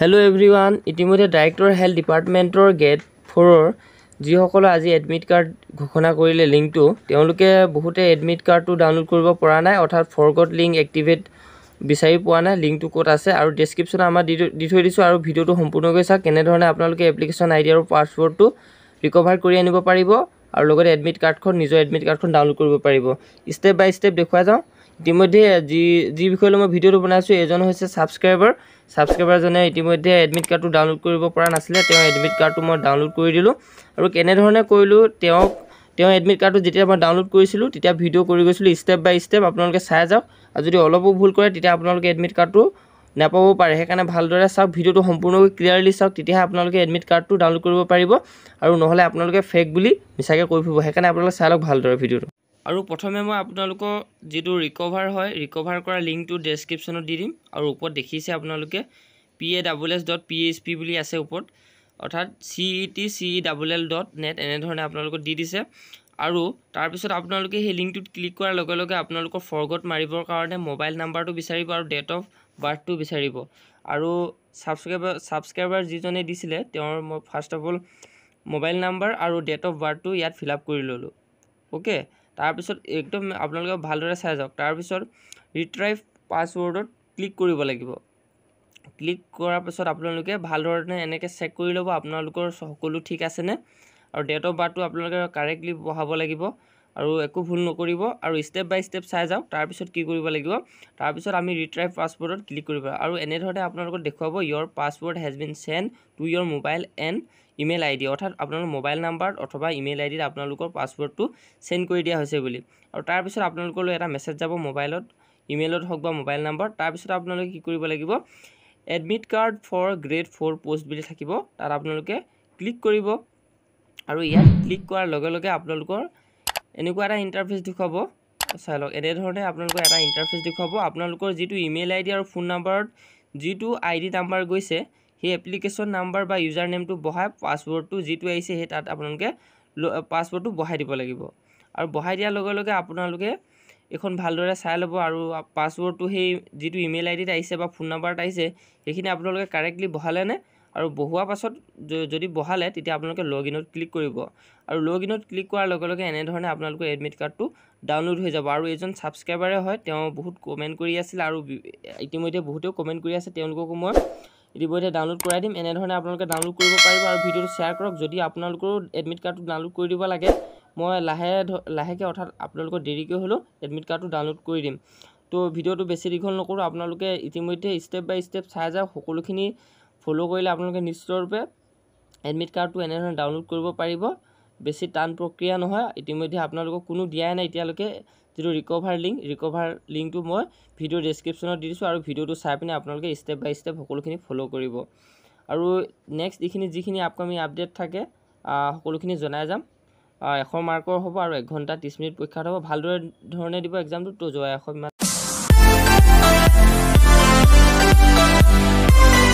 hello' everyone ইতিমধ্যে director health ডিপাৰ্টমেণ্টৰ গেট ফ'ৰৰ যিসকলে আজি এডমিট কাৰ্ড ঘোষণা কৰিলে লিংকটো তেওঁলোকে বহুতে এডমিট কাৰ্ডটো ডাউনলোড কৰিব পৰা নাই অৰ্থাৎ ফৰগট লিংক এক্টিভেট বিচাৰি পোৱা নাই লিংকটো ক'ত আছে আৰু ডিছক্ৰিপশ্যন আমাৰ দি থৈ দিছোঁ আৰু ভিডিঅ'টো সম্পূৰ্ণকৈ চাওক কেনেধৰণে আপোনালোকে এপ্লিকেশ্যন আই ডি আৰু পাছৱৰ্ডটো ৰিকভাৰ কৰি আনিব পাৰিব আৰু লগতে এডমিট কাৰ্ডখন নিজৰ এডমিট কাৰ্ডখন ডাউনলোড কৰিব পাৰিব ষ্টেপ বাই ষ্টেপ দেখুৱাই যাওঁ ইতিমধ্যে যি যি বিষয় লৈ মই ভিডিঅ'টো বনাইছোঁ এজন হৈছে ছাবস্ক্ৰাইবাৰ ছাবস্ক্ৰাইবাৰজনে ইতিমধ্যে এডমিট কাৰ্ডটো ডাউনলোড কৰিব পৰা নাছিলে তেওঁ এডমিট কাৰ্ডটো মই ডাউনলোড কৰি দিলোঁ আৰু কেনেধৰণে কৰিলোঁ তেওঁক তেওঁ এডমিট কাৰ্ডটো যেতিয়া মই ডাউনলোড কৰিছিলোঁ তেতিয়া ভিডিঅ' কৰি গৈছিলোঁ ষ্টেপ বাই ষ্টেপ আপোনালোকে চাই যাওক আৰু যদি অলপো ভুল কৰে তেতিয়া আপোনালোকে এডমিট কাৰ্ডটো নাপাবও পাৰে সেইকাৰণে ভালদৰে চাওক ভিডিঅ'টো সম্পূৰ্ণকৈ ক্লিয়াৰলি চাওক তেতিয়াহে আপোনালোকে এডমিট কাৰ্ডটো ডাউনলোড কৰিব পাৰিব আৰু নহ'লে আপোনালোকে ফেক বুলি মিছাকৈ কৈ ফুৰিব সেইকাৰণে আপোনালোকে চাই লওক ভালদৰে ভিডিঅ'টো আৰু প্ৰথমে মই আপোনালোকৰ যিটো ৰিকভাৰ হয় ৰিকভাৰ কৰা লিংকটো ডেছক্ৰিপশ্যনত দি দিম আৰু ওপৰত দেখিছে আপোনালোকে P A double S dot P H P বুলি আছে ওপৰত অৰ্থাৎ C E T C E double L dot net এনেধৰণে আপোনালোকক দি দিছে আৰু তাৰপিছত আপোনালোকে সেই লিংকটোত ক্লিক কৰাৰ লগে লগে আপোনালোকৰ ফৰগত মাৰিবৰ কাৰণে মোবাইল নাম্বাৰটো বিচাৰিব আৰু ডেট অফ বাৰ্থটো বিচাৰিব আৰু ছাবস্ক্ৰাইবাৰ ছাবস্ক্ৰাইবাৰ যিজনে দিছিলে তেওঁৰ মই first of all mobile number আৰু ডেট অফ বাৰ্থটো ইয়াত ফিল আপ কৰি ল'লোঁ অ'কে তাৰপিছত একদম আপোনালোকে ভালদৰে চাই যাওক তাৰপিছত ৰিট্ৰাইভ পাছৱৰ্ডত ক্লিক কৰিব লাগিব ক্লিক কৰাৰ পিছত আপোনালোকে ভালধৰণে এনেকৈ চেক কৰি ল'ব আপোনালোকৰ সকলো ঠিক আছেনে আৰু ডেট অফ বাৰ্থটো আপোনালোকে কাৰেক্টলি বহাব লাগিব আৰু একো ভুল নকৰিব আৰু ষ্টেপ বাই ষ্টেপ চাই যাওক তাৰপিছত কি কৰিব লাগিব তাৰপিছত আমি ৰিট্ৰাইভ পাছৱৰ্ডত ক্লিক কৰিব আৰু এনেধৰণে আপোনালোকক দেখুৱাব your password has been sent to your mobile and email ID অৰ্থাৎ আপোনালোকৰ মোবাইল নাম্বাৰ অথবা ইমেইল আইডিত আপোনালোকৰ পাছৱৰ্ডটো চেণ্ড কৰি দিয়া হৈছে বুলি আৰু তাৰপিছত আপোনালোকলৈ এটা মেছেজ যাব মোবাইলত ইমেইলত হওক বা মোবাইল নাম্বাৰ তাৰপিছত আপোনালোকে কি কৰিব লাগিব admit card for grade four post বুলি থাকিব তাত আপোনালোকে ক্লিক কৰিব আৰু ইয়াত ক্লিক কৰাৰ লগে লগে আপোনালোকৰ এনেকুৱা এটা ইণ্টাৰফেচ দেখুৱাব চাই লওক এনেধৰণে আপোনালোকৰ এটা ইণ্টাৰফেচ দেখুৱাব আপোনালোকৰ যিটো ইমেইল আই ডি আৰু ফোন নাম্বাৰত যিটো আই ডি নাম্বাৰ গৈছে সেই এপ্লিকেশ্যন নাম্বাৰ বা ইউজাৰ নেমটো বহাই পাছৱৰ্ডটো যিটো আহিছে সেই তাত আপোনালোকে পাছৱৰ্ডটো বহাই দিব লাগিব আৰু বহাই দিয়াৰ লগে লগে আপোনালোকে এখন ভালদৰে চাই ল'ব আৰু পাছৱৰ্ডটো সেই যিটো ইমেইল আই ডিত আহিছে বা ফোন নাম্বাৰত আহিছে সেইখিনি আপোনালোকে কাৰেক্টলি বহালেনে আৰু বহোৱা পাছত যদি বহালে তেতিয়া আপোনালোকে লগ ইনত ক্লিক কৰিব আৰু লগ ইনত ক্লিক কৰাৰ লগে লগে এনেধৰণে আপোনালোকৰ এডমিট কাৰ্ডটো ডাউনলোড হৈ যাব আৰু এজন ছাবস্ক্ৰাইবাৰে হয় তেওঁ বহুত কমেণ্ট কৰি আছিল আৰু ইতিমধ্যে বহুতেও কমেণ্ট কৰি আছে তেওঁলোককো মই ইতিমধ্যে ডাউনলোড কৰাই দিম এনেধৰণে আপোনালোকে ডাউনলোড কৰিব পাৰিব আৰু ভিডিঅ'টো শ্বেয়াৰ কৰক যদি আপোনালোকৰো এডমিট কাৰ্ডটো ডাউনলোড কৰি দিব লাগে মই লাহে লাহেকৈ অৰ্থাৎ আপোনালোকৰ দেৰিকৈ হ'লেও এডমিট কাৰ্ডটো ডাউনলোড কৰি দিম তো ভিডিঅ'টো বেছি দীঘল নকৰোঁ আপোনালোকে ইতিমধ্যে ষ্টেপ বাই ষ্টেপ চাই যাওক সকলোখিনি ফ'ল' কৰিলে আপোনালোকে নিশ্চিতৰূপে এডমিট কাৰ্ডটো এনেধৰণে ডাউনলোড কৰিব পাৰিব বেছি টান প্ৰক্ৰিয়া নহয় ইতিমধ্যে আপোনালোকক কোনো দিয়াই নাই এতিয়ালৈকে যিটো ৰিকভাৰ লিংক ৰিকভাৰ লিংকটো মই ভিডিঅ' ডেছক্ৰিপশ্যনত দি দিছোঁ আৰু ভিডিঅ'টো চাই পিনে আপোনালোকে ষ্টেপ বাই ষ্টেপ সকলোখিনি ফ'ল' কৰিব আৰু নেক্সট এইখিনি যিখিনি আপকামিং আপডেট থাকে সকলোখিনি জনাই যাম এশ মাৰ্কৰ হ'ব আৰু এক ঘণ্টা ত্ৰিছ মিনিট পৰীক্ষাত হ'ব ভালদৰে ধৰণে দিব এক্সামটো তো যোৱা এশ ইমান